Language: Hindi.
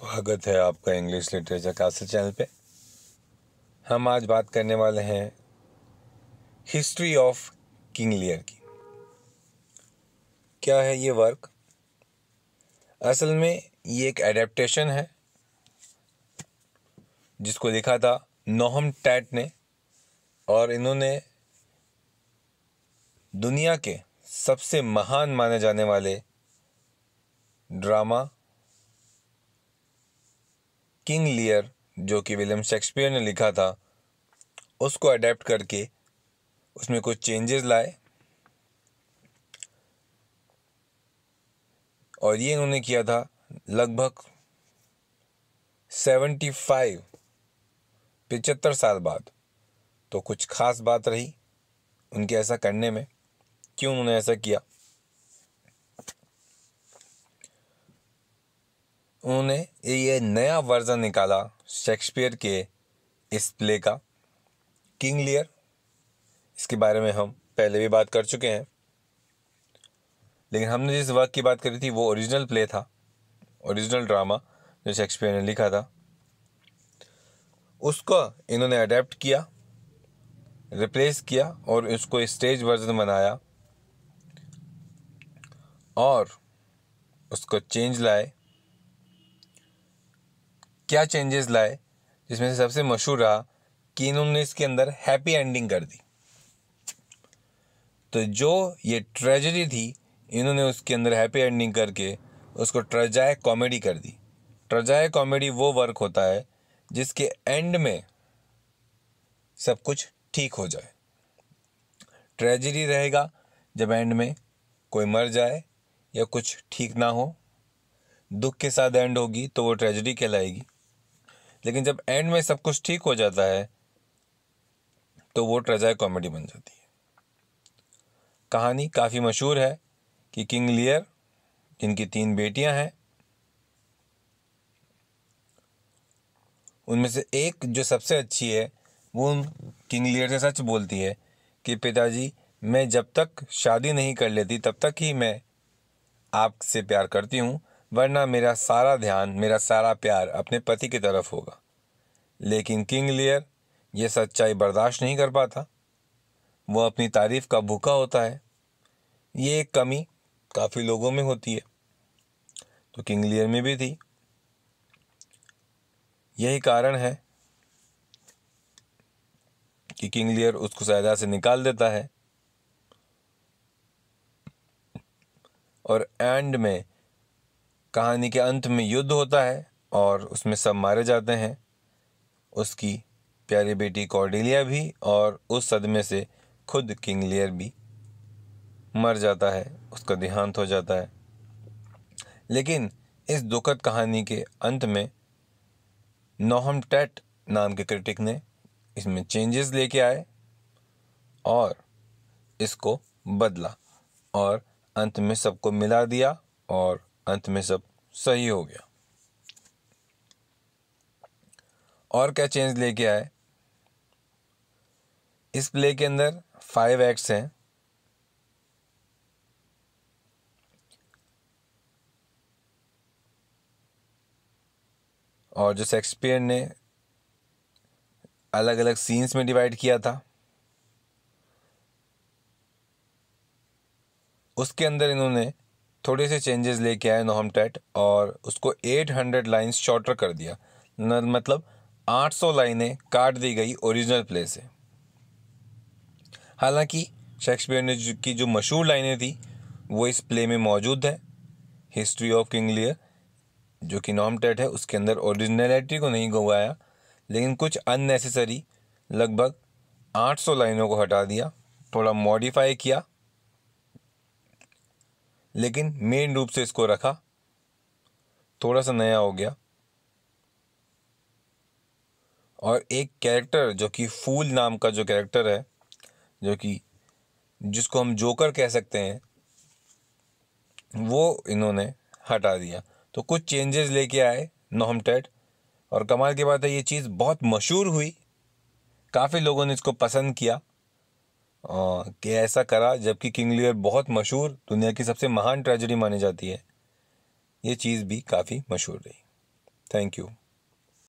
स्वागत है आपका इंग्लिश लिटरेचर कासल चैनल पे हम आज बात करने वाले हैं हिस्ट्री ऑफ किंग लियर की क्या है ये वर्क असल में ये एक एडेप्टेशन है जिसको लिखा था नोहम टैट ने और इन्होंने दुनिया के सबसे महान माने जाने वाले ड्रामा किंग लियर जो कि विलियम शेक्सपियर ने लिखा था उसको अडेप्ट करके उसमें कुछ चेंजेस लाए और ये इन्होंने किया था लगभग सेवेंटी फाइव पिचहत्तर साल बाद तो कुछ खास बात रही उनके ऐसा करने में क्यों उन्होंने ऐसा किया उन्होंने ये नया वर्जन निकाला शेक्सपियर के इस प्ले का किंग लियर इसके बारे में हम पहले भी बात कर चुके हैं लेकिन हमने जिस वर्क की बात करी थी वो ओरिजिनल प्ले था ओरिजिनल ड्रामा जो शेक्सपियर ने लिखा था उसको इन्होंने अडेप्ट किया रिप्लेस किया और उसको स्टेज वर्जन बनाया और उसको चेंज लाए क्या चेंजेस लाए जिसमें से सबसे मशहूर रहा कि इन्होंने इसके अंदर हैप्पी एंडिंग कर दी तो जो ये ट्रेजडी थी इन्होंने उसके अंदर हैप्पी एंडिंग करके उसको ट्रजाय कॉमेडी कर दी ट्रजाय कॉमेडी वो वर्क होता है जिसके एंड में सब कुछ ठीक हो जाए ट्रेजडी रहेगा जब एंड में कोई मर जाए या कुछ ठीक ना हो दुख के साथ एंड होगी तो वो ट्रेजडी कहलाएगी लेकिन जब एंड में सब कुछ ठीक हो जाता है तो वो ट्रेजर कॉमेडी बन जाती है कहानी काफ़ी मशहूर है कि किंग लियर जिनकी तीन बेटियां हैं उनमें से एक जो सबसे अच्छी है वो उन किंग लियर से सच बोलती है कि पिताजी मैं जब तक शादी नहीं कर लेती तब तक ही मैं आपसे प्यार करती हूँ वरना मेरा सारा ध्यान मेरा सारा प्यार अपने पति की तरफ होगा लेकिन किंग लियर ये सच्चाई बर्दाश्त नहीं कर पाता वह अपनी तारीफ का भूखा होता है ये एक कमी काफ़ी लोगों में होती है तो किंग लियर में भी थी यही कारण है कि किंग लियर उसको सहदा से निकाल देता है और एंड में कहानी के अंत में युद्ध होता है और उसमें सब मारे जाते हैं उसकी प्यारी बेटी कॉर्डिलिया भी और उस सदमे से खुद किंग लियर भी मर जाता है उसका देहांत हो जाता है लेकिन इस दुखद कहानी के अंत में नोहम टेट नाम के क्रिटिक ने इसमें चेंजेस लेके आए और इसको बदला और अंत में सबको मिला दिया और अंत में सब सही हो गया और क्या चेंज लेके आए इस प्ले के अंदर फाइव एक्ट्स हैं और जो शेक्सपियर ने अलग अलग सीन्स में डिवाइड किया था उसके अंदर इन्होंने थोड़े से चेंजेस लेके आए नोहम टेट और उसको 800 लाइन्स शॉर्टर कर दिया न मतलब 800 लाइने काट दी गई ओरिजिनल प्ले से हालांकि शेक्सपियर ने की जो मशहूर लाइनें थी वो इस प्ले में मौजूद है हिस्ट्री ऑफ किंग लियर जो कि नॉम टेट है उसके अंदर ओरिजिनलिटी को नहीं गवाया लेकिन कुछ अननेसेसरी लगभग 800 लाइनों को हटा दिया थोड़ा मॉडिफाई किया लेकिन मेन रूप से इसको रखा थोड़ा सा नया हो गया और एक कैरेक्टर जो कि फूल नाम का जो कैरेक्टर है जो कि जिसको हम जोकर कह सकते हैं वो इन्होंने हटा दिया तो कुछ चेंजेस लेके आए टेट और कमाल की बात है ये चीज़ बहुत मशहूर हुई काफ़ी लोगों ने इसको पसंद किया कि ऐसा करा जबकि किंग लियर बहुत मशहूर दुनिया की सबसे महान ट्रेजडी मानी जाती है ये चीज़ भी काफ़ी मशहूर रही थैंक यू